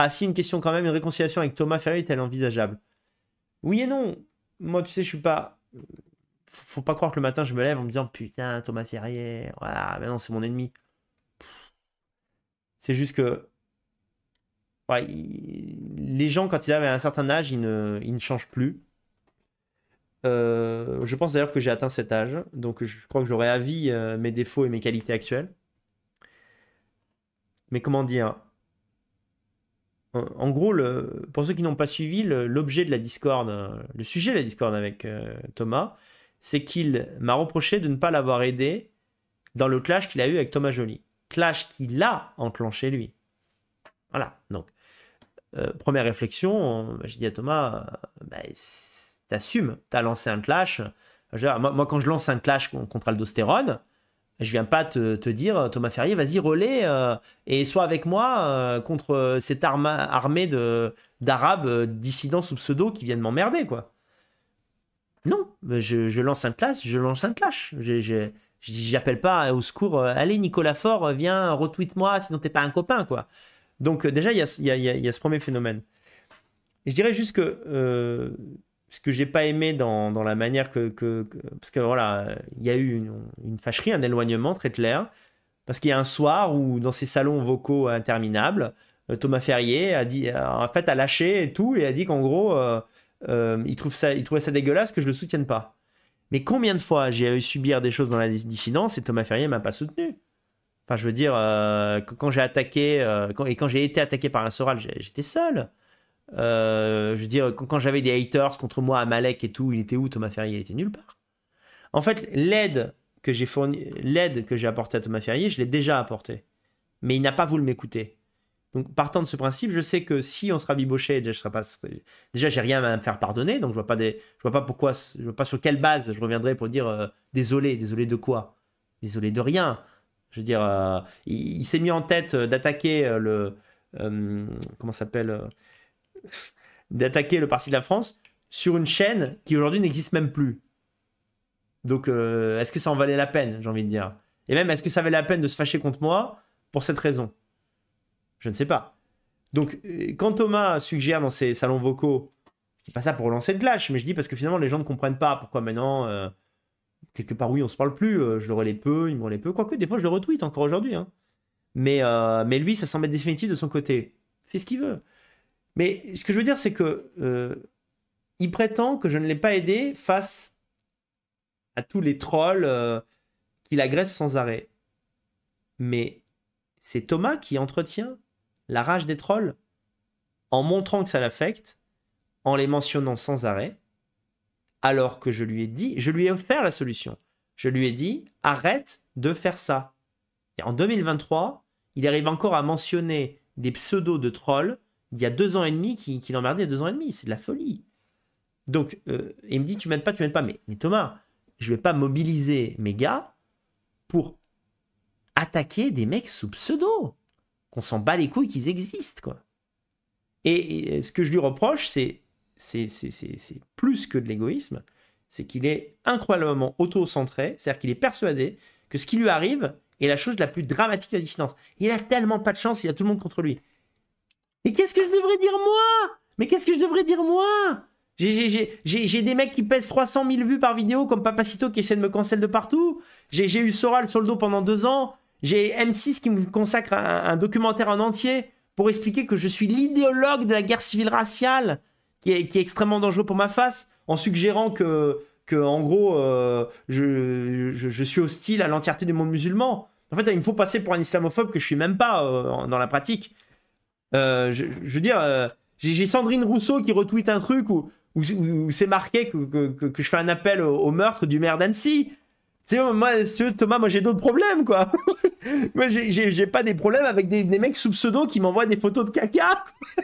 Ah si, une question quand même, une réconciliation avec Thomas Ferrier est-elle envisageable Oui et non. Moi, tu sais, je suis pas... Faut pas croire que le matin, je me lève en me disant, putain, Thomas Ferrier, voilà, non c'est mon ennemi. C'est juste que... Les gens, quand ils arrivent à un certain âge, ils ne, changent plus. Euh, je pense d'ailleurs que j'ai atteint cet âge, donc je crois que j'aurais à euh, mes défauts et mes qualités actuelles. Mais comment dire en gros, pour ceux qui n'ont pas suivi, l'objet de la Discord, le sujet de la Discord avec euh, Thomas, c'est qu'il m'a reproché de ne pas l'avoir aidé dans le clash qu'il a eu avec Thomas Joly. Clash qu'il a enclenché lui. Voilà, donc, euh, première réflexion, euh, j'ai dit à Thomas, bah, t'assumes, t'as lancé un clash. Moi, quand je lance un clash contre Aldostérone, je viens pas te, dire, Thomas Ferrier, vas-y, relais euh, et sois avec moi euh, contre cette armée d'arabes euh, dissidents sous pseudo qui viennent m'emmerder, quoi. Non, je, lance un clash, je lance un clash. j'appelle pas au secours, allez Nicolas Fort, viens, retweet-moi, sinon t'es pas un copain, quoi. Donc déjà, il y a, ce premier phénomène. je dirais juste que ce que j'ai pas aimé dans, la manière que, Parce que voilà, il y a eu une, fâcherie, un éloignement très clair. Parce qu'il y a un soir où, dans ces salons vocaux interminables, euh, Thomas Ferrier a dit, en fait, a lâché et tout et a dit qu'en gros, euh, euh, il, trouve ça, il trouvait ça dégueulasse que je le soutienne pas. Mais combien de fois j'ai eu à subir des choses dans la dissidence et Thomas Ferrier m'a pas soutenu Enfin, je veux dire, quand j'ai attaqué, et quand j'ai été attaqué par un Soral, j'étais seul. Euh, je veux dire, quand, j'avais des haters contre moi à Malek et tout, il était où Thomas Ferrier Il était nulle part. En fait, l'aide que j'ai fourni, l'aide que j'ai apportée à Thomas Ferrier, je l'ai déjà apportée. Mais il n'a pas voulu m'écouter. Donc, partant de ce principe, je sais que si on sera biboché, déjà, je serai pas, déjà, j'ai rien à me faire pardonner, donc je vois pas des, je vois pas pourquoi, je vois pas sur quelle base je reviendrai pour dire euh, désolé, désolé de quoi, désolé de rien. Je veux dire, euh, il, s'est mis en tête d'attaquer le, comment s'appelle d'attaquer le parti de la France sur une chaîne qui aujourd'hui n'existe même plus. Donc, euh, est-ce que ça en valait la peine, j'ai envie de dire Et même, est-ce que ça valait la peine de se fâcher contre moi pour cette raison Je ne sais pas. Donc, euh, quand Thomas suggère dans ses salons vocaux, je dis pas ça pour relancer le clash, mais je dis parce que finalement, les gens ne comprennent pas pourquoi maintenant, euh, quelque part, oui, on se parle plus, je le relais peu, il me relais peu, quoique des fois, je le retweet encore aujourd'hui. Hein. Mais, mais lui, ça semble être définitif de son côté. Fait ce qu'il veut. Mais ce que je veux dire, c'est que euh, il prétend que je ne l'ai pas aidé face à tous les trolls qu'il euh, qui l'agressent sans arrêt. Mais c'est Thomas qui entretient la rage des trolls en montrant que ça l'affecte, en les mentionnant sans arrêt, alors que je lui ai dit, je lui ai offert la solution. Je lui ai dit, arrête de faire ça. Et en 2023, il arrive encore à mentionner des pseudos de trolls il y a deux ans et demi qu'il qui l'emmerdait, deux ans et demi, c'est de la folie. Donc, euh, il me dit, tu m'aides pas, tu m'aides pas. Mais, Thomas, je vais pas mobiliser mes gars pour attaquer des mecs sous pseudo. Qu'on s'en bat les couilles qu'ils existent, quoi. Et, ce que je lui reproche, c'est, c'est, plus que de l'égoïsme, c'est qu'il est incroyablement auto-centré, c'est-à-dire qu'il est persuadé que ce qui lui arrive est la chose la plus dramatique de la distance. Il a tellement pas de chance, il a tout le monde contre lui. Mais qu'est-ce que je devrais dire moi Mais qu'est-ce que je devrais dire moi j'ai des mecs qui pèsent 300 000 vues par vidéo comme Papacito qui essaie de me cancel de partout. J'ai eu Soral sur le dos pendant deux ans. J'ai M6 qui me consacre un, documentaire en entier pour expliquer que je suis l'idéologue de la guerre civile raciale qui est, qui est, extrêmement dangereux pour ma face en suggérant que, en gros, euh, je, suis hostile à l'entièreté du monde musulman. En fait, il me faut passer pour un islamophobe que je suis même pas euh, dans la pratique. Euh, je, veux dire, euh, j'ai Sandrine Rousseau qui retweet un truc où, c'est marqué que, je fais un appel au, meurtre du maire d'Annecy. Tu sais, moi, Thomas, moi j'ai d'autres problèmes, quoi. moi, j'ai pas des problèmes avec des, des mecs sous pseudo qui m'envoient des photos de caca.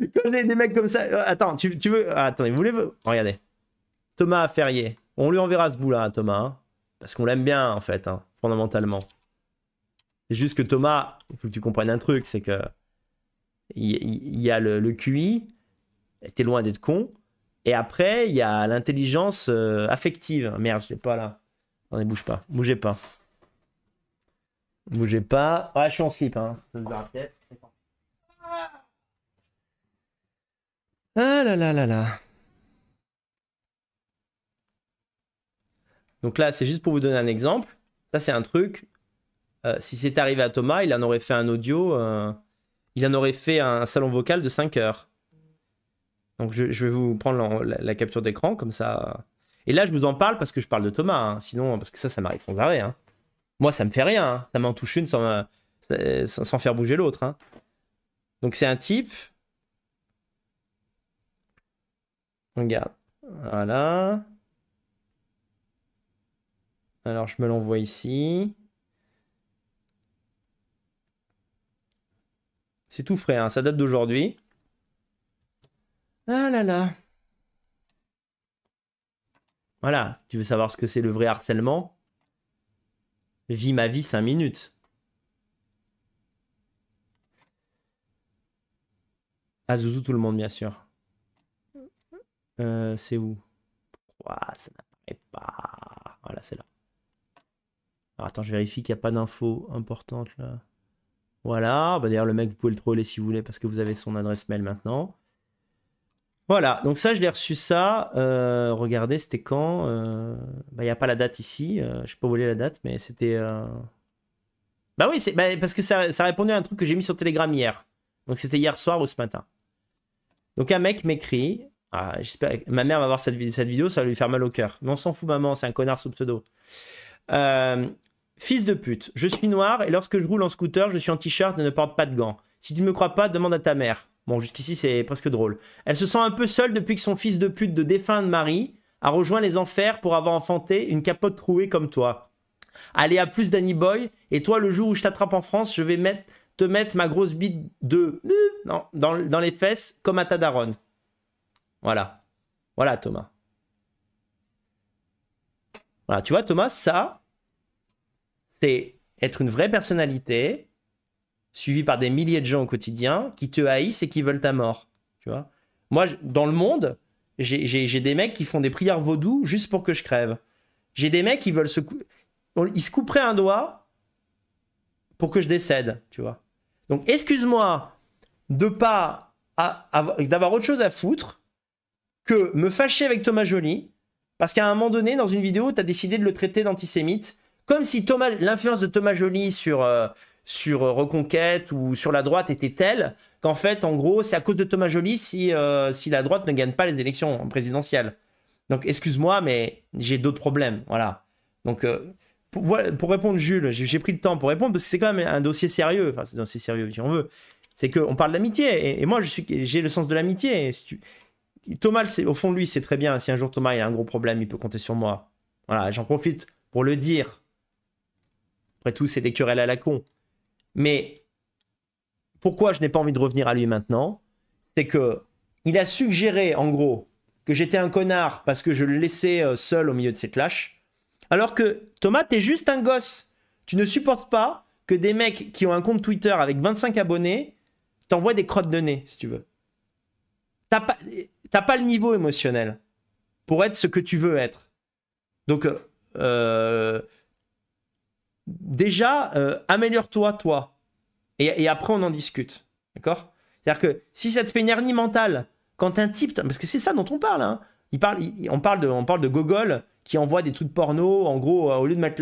Quand j'ai des mecs comme ça. Euh, attends, tu, veux. Attends, ah, attendez, vous voulez. Regardez. Thomas Ferrier. On lui enverra ce bout-là, hein, Thomas. Hein, parce qu'on l'aime bien, en fait, hein, fondamentalement. C'est juste que Thomas, il faut que tu comprennes un truc, c'est que il y, a le, QI, t'es loin d'être con, et après, il y a l'intelligence euh, affective. Merde, je l'ai pas là. Attendez, bouge pas, bougez pas. Bougez pas. Ah, je suis en slip, hein. Ça Ah là là là là. Donc là, c'est juste pour vous donner un exemple. Ça, c'est un truc. Euh, si c'est arrivé à Thomas, il en aurait fait un audio, euh, il en aurait fait un salon vocal de 5 heures. Donc je, vais vous prendre la, capture d'écran comme ça. Euh. Et là, je vous en parle parce que je parle de Thomas, hein. sinon, parce que ça, ça m'arrive sans arrêt. Hein. Moi, ça me fait rien, hein. ça m'en touche une sans faire bouger l'autre. Donc c'est un type. Regarde. Voilà. Alors, je me l'envoie ici. C'est tout frais, hein, ça date d'aujourd'hui. Ah là là. Voilà, tu veux savoir ce que c'est le vrai harcèlement Vis ma vie 5 minutes. Ah, Zouzou, tout le monde, bien sûr. Euh, c'est où Pourquoi ça n'apparaît pas Voilà, c'est là. attends, je vérifie qu'il n'y a pas d'infos importantes là. Voilà, bah, d'ailleurs le mec, vous pouvez le troller si vous voulez parce que vous avez son adresse mail maintenant. Voilà, donc ça, je l'ai reçu ça. Euh, regardez, c'était quand euh, bah, Il n'y a pas la date ici. Euh, je peux voler la date, mais c'était... Bah oui, c'est bah, parce que ça, ça répondait à un truc que j'ai mis sur Telegram hier. Donc c'était hier soir ou ce matin. Donc un mec m'écrit... Ah, j'espère ma mère va voir cette, cette vidéo, ça va lui faire mal au cœur. Mais on s'en fout, maman, c'est un connard sous pseudo. Euh, Fils de pute, je suis noir et lorsque je roule en scooter, je suis en t-shirt et ne porte pas de gants. Si tu ne me crois pas, demande à ta mère. Bon, jusqu'ici, c'est presque drôle. Elle se sent un peu seule depuis que son fils de pute de défunt de mari a rejoint les enfers pour avoir enfanté une capote trouée comme toi. Allez à plus Danny Boy, et toi, le jour où je t'attrape en France, je vais mettre, te mettre ma grosse bite de... Non, dans, dans les fesses, comme à ta daronne. Voilà. Voilà, Thomas. Voilà, tu vois, Thomas, ça, c'est être une vraie personnalité suivie par des milliers de gens au quotidien qui te haïssent et qui veulent ta mort. Tu vois Moi, dans le monde, j'ai des mecs qui font des prières vaudou juste pour que je crève. J'ai des mecs qui veulent se... Ils se couperaient un doigt pour que je décède, tu vois. Donc, excuse-moi de pas... d'avoir autre chose à foutre que me fâcher avec Thomas Joly parce qu'à un moment donné, dans une vidéo, tu as décidé de le traiter d'antisémite comme si Thomas, l'influence de Thomas Joly sur, euh, sur euh, Reconquête ou sur la droite était telle qu'en fait, en gros, c'est à cause de Thomas Joly si, euh, si la droite ne gagne pas les élections présidentielles. Donc, excuse-moi, mais j'ai d'autres problèmes. Voilà. Donc, pour, pour, répondre, Jules, j'ai pris le temps pour répondre parce que c'est quand même un dossier sérieux. Enfin, c'est un dossier sérieux si on veut. C'est qu'on parle d'amitié. Et, je moi, j'ai le sens de l'amitié. Thomas, au fond de lui, c'est très bien. Si un jour Thomas il a un gros problème, il peut compter sur moi. Voilà, j'en profite pour le dire. Après tout, c'est des querelles à la con. Mais pourquoi je n'ai pas envie de revenir à lui maintenant C'est que il a suggéré, en gros, que j'étais un connard parce que je le laissais euh, seul au milieu de cette lâche. Alors que Thomas, t'es juste un gosse. Tu ne supportes pas que des mecs qui ont un compte Twitter avec 25 abonnés t'envoient des crottes de nez, si tu veux. T'as pas, pas le niveau émotionnel pour être ce que tu veux être. Donc, euh, euh déjà, euh, améliore-toi, toi. Et, après, on en discute. D'accord C'est-à-dire que si ça te fait une hernie mentale, quand un type, parce que c'est ça dont on parle, hein. il parle, on, parle de, on parle de Gogol qui envoie des trucs porno. En gros, euh, au lieu de mettre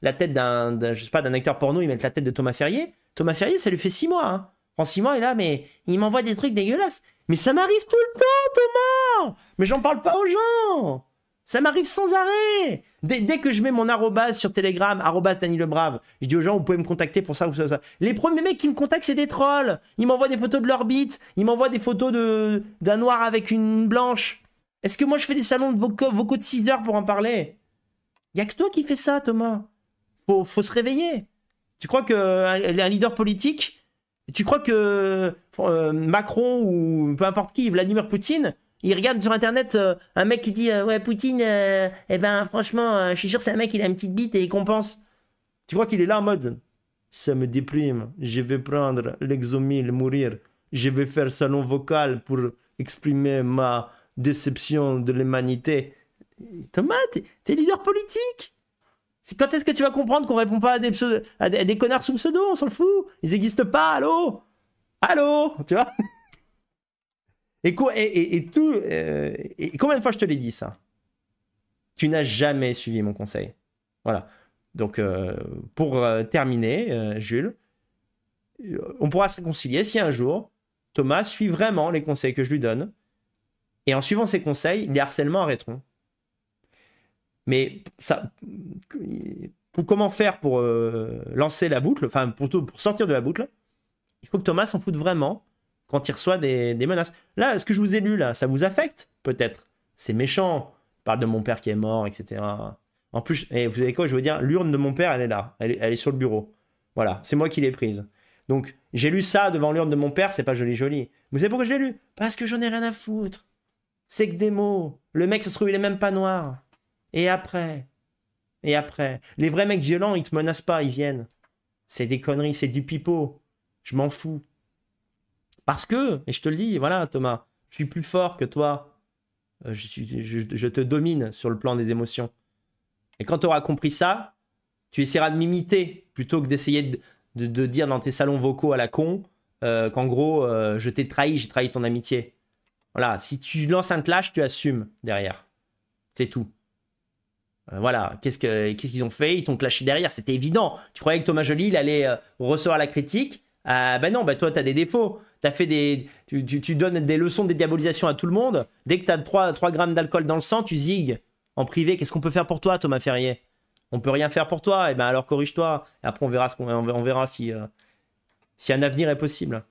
la, tête d'un, je pas, d'un acteur porno, il met la tête de Thomas Ferrier. Thomas Ferrier, ça lui fait six mois. Hein. En six mois, et là, mais il m'envoie des trucs dégueulasses. Mais ça m'arrive tout le temps, Thomas Mais j'en parle pas aux gens ça m'arrive sans arrêt. Dès, que je mets mon arrobase sur Telegram, arrobase Daniel le je dis aux gens, vous pouvez me contacter pour ça ou ça, ça. Les premiers mecs qui me contactent, c'est des trolls. Ils m'envoient des photos de l'orbite, bite. Ils m'envoient des photos de d'un noir avec une blanche. Est-ce que moi, je fais des salons de vos vocaux de 6 heures pour en parler Y'a a que toi qui fais ça, Thomas. Faut, faut se réveiller. Tu crois qu'un euh, un leader politique, tu crois que euh, Macron ou peu importe qui, Vladimir Poutine, il regarde sur internet euh, un mec qui dit euh, Ouais, Poutine, euh, eh ben franchement, je suis sûr, c'est un mec, il a une petite bite et il compense. Tu crois qu'il est là en mode Ça me déprime, je vais prendre l'exomile, mourir, je vais faire salon vocal pour exprimer ma déception de l'humanité. Thomas, t'es leader politique Quand est-ce que tu vas comprendre qu'on répond pas à des, des, connards sous pseudo On s'en fout Ils n'existent pas, allô Allô Tu vois et, et, et, et tout, euh, et combien de fois je te l'ai dit ça Tu n'as jamais suivi mon conseil. Voilà. Donc, euh, pour euh, terminer, Jules, on pourra se réconcilier si un jour Thomas suit vraiment les conseils que je lui donne. Et en suivant ces conseils, les harcèlements arrêteront. Mais ça, pour comment faire pour lancer la boucle, enfin pour, pour sortir de la boucle, il faut que Thomas s'en foute vraiment quand il reçoit des, menaces. Là, ce que je vous ai lu, là, ça vous affecte Peut-être. C'est méchant. parle de mon père qui est mort, etc. En plus, et vous savez quoi, je veux dire, l'urne de mon père, elle est là. Elle est, elle est sur le bureau. Voilà, c'est moi qui l'ai prise. Donc, j'ai lu ça devant l'urne de mon père, c'est pas joli joli. Vous savez pourquoi je l'ai lu Parce que j'en ai rien à foutre. C'est que des mots. Le mec, ça se trouve, il est même pas noir. Et après Et après Les vrais mecs violents, ils te menacent pas, ils viennent. C'est des conneries, c'est du pipeau. Je m'en fous. Parce que, et je te le dis, voilà Thomas, je suis plus fort que toi, euh, je, te domine sur le plan des émotions. Et quand tu auras compris ça, tu essaieras de m'imiter plutôt que d'essayer de, dire dans tes salons vocaux à la con euh, qu'en gros, euh, je t'ai trahi, j'ai trahi ton amitié. Voilà, si tu lances un clash, tu assumes derrière. C'est tout. voilà, qu'est-ce qu'ils ont fait Ils t'ont clashé derrière, c'était évident. Tu croyais que Thomas Joly, allait recevoir la critique ah ben non, ben toi, tu as des défauts. As fait des, tu, donnes des leçons de diabolisation à tout le monde. Dès que t'as as 3, grammes d'alcool dans le sang, tu zigues. En privé, qu'est-ce qu'on peut faire pour toi, Thomas Ferrier On peut rien faire pour toi. Et eh ben alors corrige-toi. après, on verra, ce qu'on, on verra si, euh, si un avenir est possible.